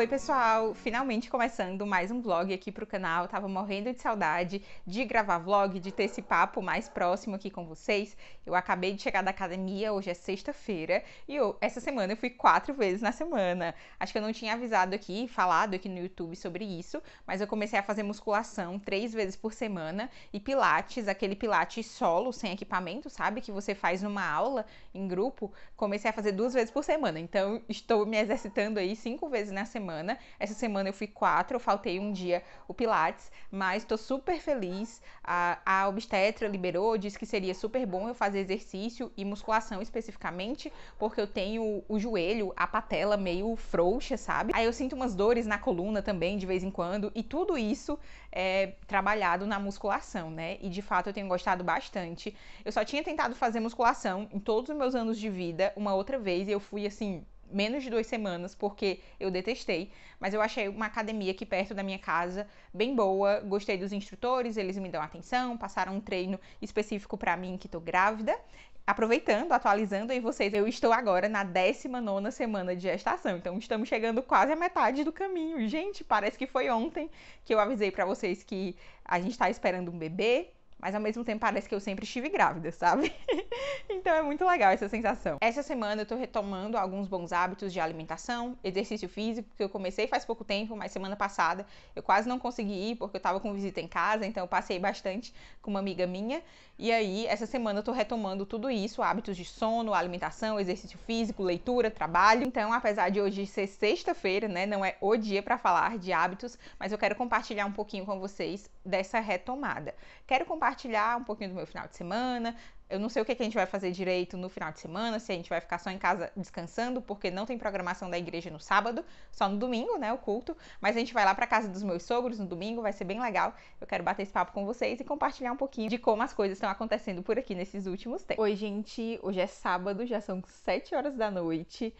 Oi, pessoal! Finalmente começando mais um vlog aqui pro canal. Tava morrendo de saudade de gravar vlog, de ter esse papo mais próximo aqui com vocês. Eu acabei de chegar da academia, hoje é sexta-feira, e eu, essa semana eu fui quatro vezes na semana. Acho que eu não tinha avisado aqui, falado aqui no YouTube sobre isso, mas eu comecei a fazer musculação três vezes por semana e pilates, aquele pilates solo, sem equipamento, sabe? Que você faz numa aula, em grupo. Comecei a fazer duas vezes por semana, então estou me exercitando aí cinco vezes na semana semana. Essa semana eu fui quatro, eu faltei um dia o Pilates, mas estou super feliz. A, a obstetra liberou, disse que seria super bom eu fazer exercício e musculação especificamente, porque eu tenho o joelho, a patela meio frouxa, sabe? Aí eu sinto umas dores na coluna também de vez em quando, e tudo isso é trabalhado na musculação, né? E de fato eu tenho gostado bastante. Eu só tinha tentado fazer musculação em todos os meus anos de vida uma outra vez e eu fui assim menos de duas semanas, porque eu detestei, mas eu achei uma academia aqui perto da minha casa bem boa, gostei dos instrutores, eles me dão atenção, passaram um treino específico para mim que tô grávida. Aproveitando, atualizando aí vocês, eu estou agora na 19 semana de gestação, então estamos chegando quase à metade do caminho. Gente, parece que foi ontem que eu avisei para vocês que a gente está esperando um bebê, mas ao mesmo tempo parece que eu sempre estive grávida, sabe? então é muito legal essa sensação. Essa semana eu tô retomando alguns bons hábitos de alimentação, exercício físico, que eu comecei faz pouco tempo, mas semana passada eu quase não consegui ir porque eu tava com visita em casa, então eu passei bastante com uma amiga minha. E aí, essa semana eu tô retomando tudo isso, hábitos de sono, alimentação, exercício físico, leitura, trabalho. Então, apesar de hoje ser sexta-feira, né, não é o dia para falar de hábitos, mas eu quero compartilhar um pouquinho com vocês dessa retomada. Quero compartilhar compartilhar um pouquinho do meu final de semana. Eu não sei o que, que a gente vai fazer direito no final de semana, se a gente vai ficar só em casa descansando, porque não tem programação da igreja no sábado, só no domingo, né, o culto. Mas a gente vai lá para casa dos meus sogros no domingo, vai ser bem legal. Eu quero bater esse papo com vocês e compartilhar um pouquinho de como as coisas estão acontecendo por aqui nesses últimos tempos. Oi, gente, hoje é sábado, já são 7 horas da noite.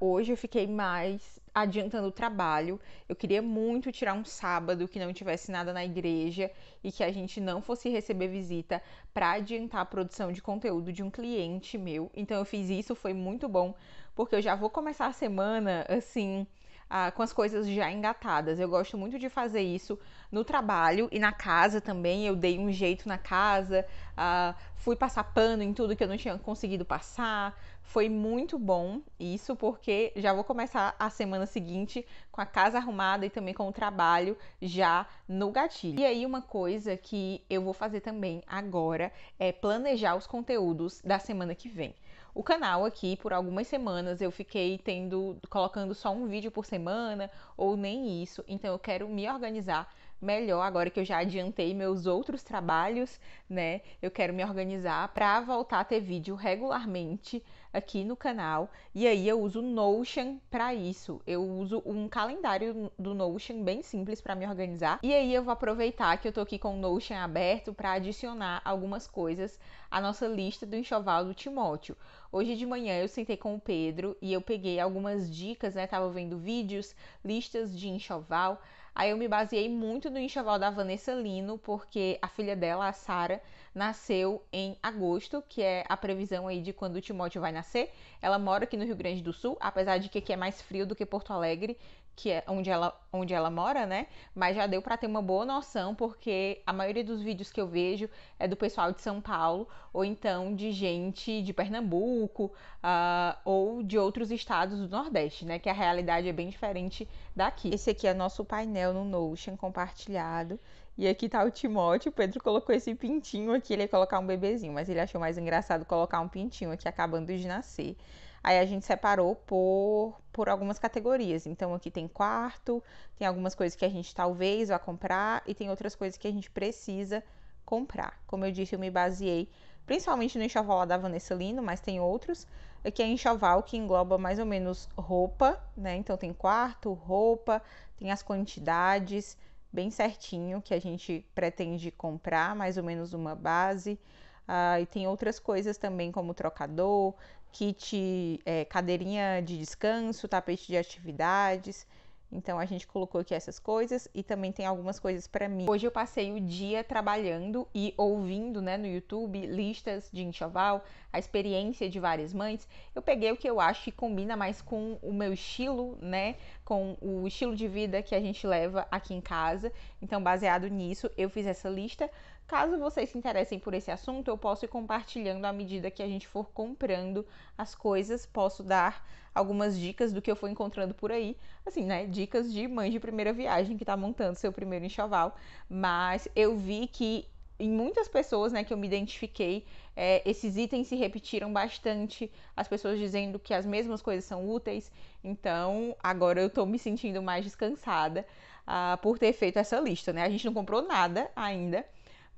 Uh, hoje eu fiquei mais adiantando o trabalho. Eu queria muito tirar um sábado que não tivesse nada na igreja e que a gente não fosse receber visita para adiantar a produção de conteúdo de um cliente meu. Então eu fiz isso, foi muito bom, porque eu já vou começar a semana assim ah, com as coisas já engatadas. Eu gosto muito de fazer isso no trabalho e na casa também. Eu dei um jeito na casa, ah, fui passar pano em tudo que eu não tinha conseguido passar. Foi muito bom isso, porque já vou começar a semana seguinte com a casa arrumada e também com o trabalho já no gatilho. E aí, uma coisa que eu vou fazer também agora é planejar os conteúdos da semana que vem o canal aqui por algumas semanas. Eu fiquei tendo colocando só um vídeo por semana ou nem isso. Então eu quero me organizar melhor agora que eu já adiantei meus outros trabalhos, né? Eu quero me organizar para voltar a ter vídeo regularmente aqui no canal. E aí eu uso Notion para isso. Eu uso um calendário do Notion bem simples para me organizar. E aí eu vou aproveitar que eu tô aqui com o Notion aberto para adicionar algumas coisas à nossa lista do enxoval do Timóteo. Hoje de manhã eu sentei com o Pedro e eu peguei algumas dicas, né? Tava vendo vídeos, listas de enxoval. Aí eu me baseei muito no enxoval da Vanessa Lino, porque a filha dela, a Sara, nasceu em agosto, que é a previsão aí de quando o Timóteo vai nascer. Ela mora aqui no Rio Grande do Sul, apesar de que aqui é mais frio do que Porto Alegre, que é onde ela, onde ela mora, né? Mas já deu para ter uma boa noção, porque a maioria dos vídeos que eu vejo é do pessoal de São Paulo, ou então de gente de Pernambuco, uh, ou de outros estados do Nordeste, né? Que a realidade é bem diferente daqui. Esse aqui é nosso painel no Notion compartilhado. E aqui tá o Timóteo. O Pedro colocou esse pintinho aqui. Ele ia colocar um bebezinho, mas ele achou mais engraçado colocar um pintinho aqui acabando de nascer. Aí a gente separou por, por algumas categorias. Então aqui tem quarto, tem algumas coisas que a gente talvez vá comprar e tem outras coisas que a gente precisa comprar. Como eu disse, eu me baseei principalmente no enxoval da Vanessa Lino, mas tem outros. Aqui é enxoval que engloba mais ou menos roupa, né? Então tem quarto, roupa, tem as quantidades, bem certinho que a gente pretende comprar, mais ou menos uma base. Ah, e tem outras coisas também, como trocador, kit, é, cadeirinha de descanso, tapete de atividades. Então a gente colocou aqui essas coisas e também tem algumas coisas para mim. Hoje eu passei o dia trabalhando e ouvindo, né, no YouTube listas de enxoval, a experiência de várias mães. Eu peguei o que eu acho que combina mais com o meu estilo, né, com o estilo de vida que a gente leva aqui em casa. Então baseado nisso, eu fiz essa lista Caso vocês se interessem por esse assunto, eu posso ir compartilhando à medida que a gente for comprando as coisas, posso dar algumas dicas do que eu for encontrando por aí, assim, né? Dicas de mãe de primeira viagem que está montando seu primeiro enxoval, mas eu vi que em muitas pessoas né, que eu me identifiquei, é, esses itens se repetiram bastante, as pessoas dizendo que as mesmas coisas são úteis, então agora eu estou me sentindo mais descansada uh, por ter feito essa lista. Né? A gente não comprou nada ainda,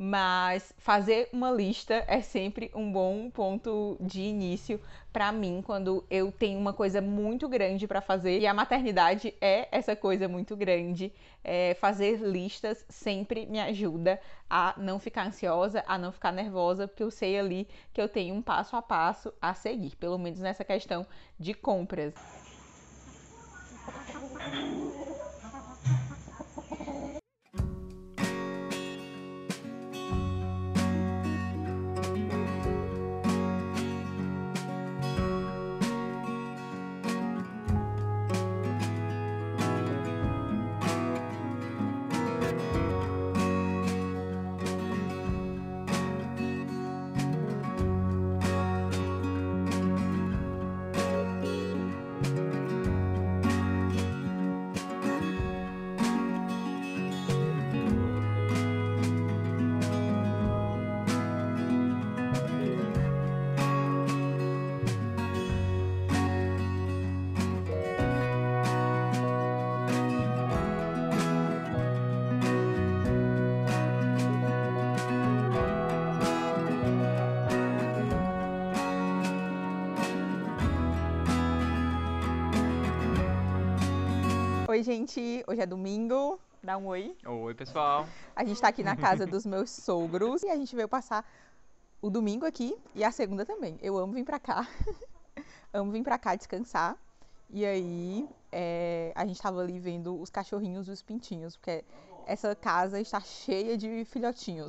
mas fazer uma lista é sempre um bom ponto de início para mim quando eu tenho uma coisa muito grande para fazer e a maternidade é essa coisa muito grande. É, fazer listas sempre me ajuda a não ficar ansiosa, a não ficar nervosa, porque eu sei ali que eu tenho um passo a passo a seguir, pelo menos nessa questão de compras. Oi, gente. Hoje é domingo. Dá um oi. Oi, pessoal. A gente tá aqui na casa dos meus sogros e a gente veio passar o domingo aqui e a segunda também. Eu amo vir pra cá. amo vir pra cá descansar. E aí, é, a gente tava ali vendo os cachorrinhos e os pintinhos, porque essa casa está cheia de filhotinhos.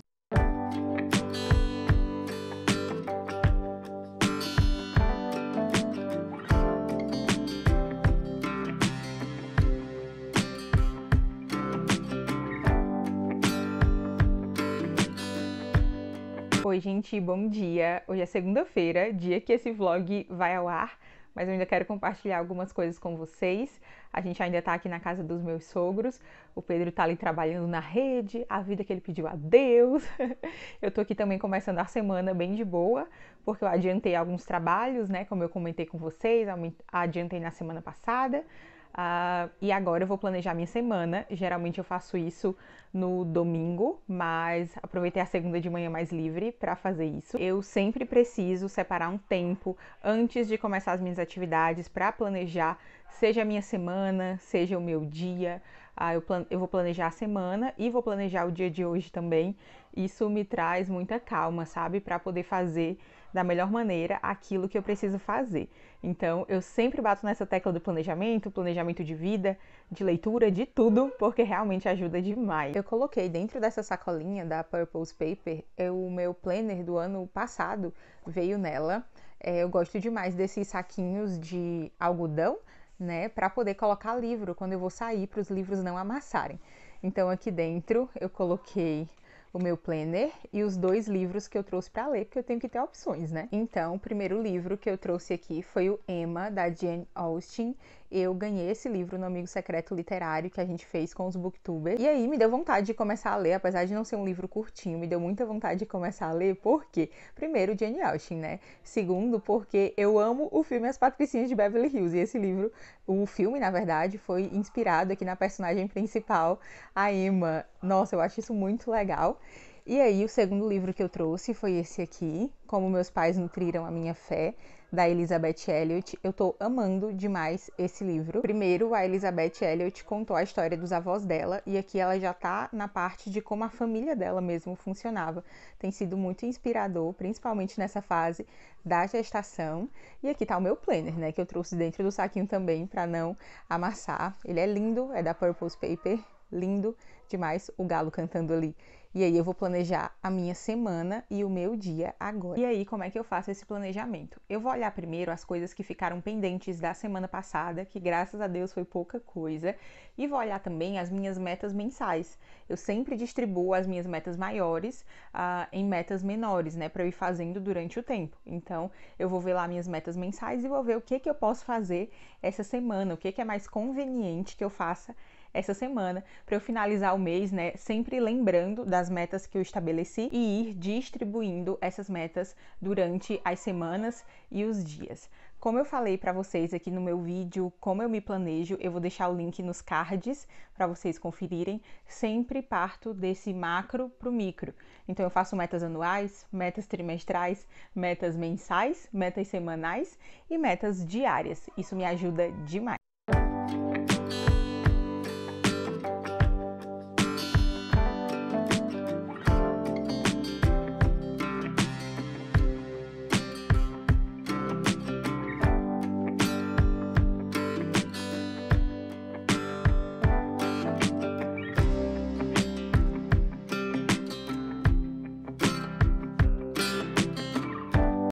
gente, bom dia! Hoje é segunda-feira, dia que esse vlog vai ao ar, mas eu ainda quero compartilhar algumas coisas com vocês. A gente ainda tá aqui na casa dos meus sogros, o Pedro tá ali trabalhando na rede, a vida que ele pediu a Deus. Eu tô aqui também começando a semana bem de boa, porque eu adiantei alguns trabalhos, né? Como eu comentei com vocês, adiantei na semana passada. Uh, e agora eu vou planejar minha semana. Geralmente eu faço isso no domingo, mas aproveitei a segunda de manhã mais livre para fazer isso. Eu sempre preciso separar um tempo antes de começar as minhas atividades para planejar, seja a minha semana, seja o meu dia, ah, eu, plan... eu vou planejar a semana e vou planejar o dia de hoje também. Isso me traz muita calma, sabe? Para poder fazer da melhor maneira aquilo que eu preciso fazer. Então, eu sempre bato nessa tecla do planejamento, planejamento de vida, de leitura, de tudo, porque realmente ajuda demais. Eu coloquei dentro dessa sacolinha da Purpose Paper é, o meu planner do ano passado, veio nela. É, eu gosto demais desses saquinhos de algodão, né, para poder colocar livro quando eu vou sair para os livros não amassarem. Então aqui dentro eu coloquei o meu planner e os dois livros que eu trouxe para ler, porque eu tenho que ter opções, né? Então, o primeiro livro que eu trouxe aqui foi o Emma da Jane Austen eu ganhei esse livro no Amigo Secreto Literário que a gente fez com os booktubers. E aí me deu vontade de começar a ler, apesar de não ser um livro curtinho, me deu muita vontade de começar a ler, porque, primeiro, Jane Austen, né? Segundo, porque eu amo o filme As Patricinhas de Beverly Hills. E esse livro, o filme, na verdade, foi inspirado aqui na personagem principal, a Emma. Nossa, eu acho isso muito legal. E aí, o segundo livro que eu trouxe foi esse aqui, Como Meus Pais Nutriram a Minha Fé, da Elizabeth Elliot. Eu tô amando demais esse livro. Primeiro, a Elizabeth Elliot contou a história dos avós dela e aqui ela já tá na parte de como a família dela mesmo funcionava. Tem sido muito inspirador, principalmente nessa fase da gestação. E aqui tá o meu planner, né, que eu trouxe dentro do saquinho também para não amassar. Ele é lindo, é da Purpose Paper lindo demais o galo cantando ali. E aí eu vou planejar a minha semana e o meu dia agora. E aí, como é que eu faço esse planejamento? Eu vou olhar primeiro as coisas que ficaram pendentes da semana passada, que graças a Deus foi pouca coisa, e vou olhar também as minhas metas mensais. Eu sempre distribuo as minhas metas maiores uh, em metas menores, né, para eu ir fazendo durante o tempo. Então, eu vou ver lá minhas metas mensais e vou ver o que que eu posso fazer essa semana, o que que é mais conveniente que eu faça essa semana, para eu finalizar o mês, né, sempre lembrando das metas que eu estabeleci e ir distribuindo essas metas durante as semanas e os dias. Como eu falei para vocês aqui no meu vídeo, como eu me planejo, eu vou deixar o link nos cards para vocês conferirem. Sempre parto desse macro para o micro. Então eu faço metas anuais, metas trimestrais, metas mensais, metas semanais e metas diárias. Isso me ajuda demais.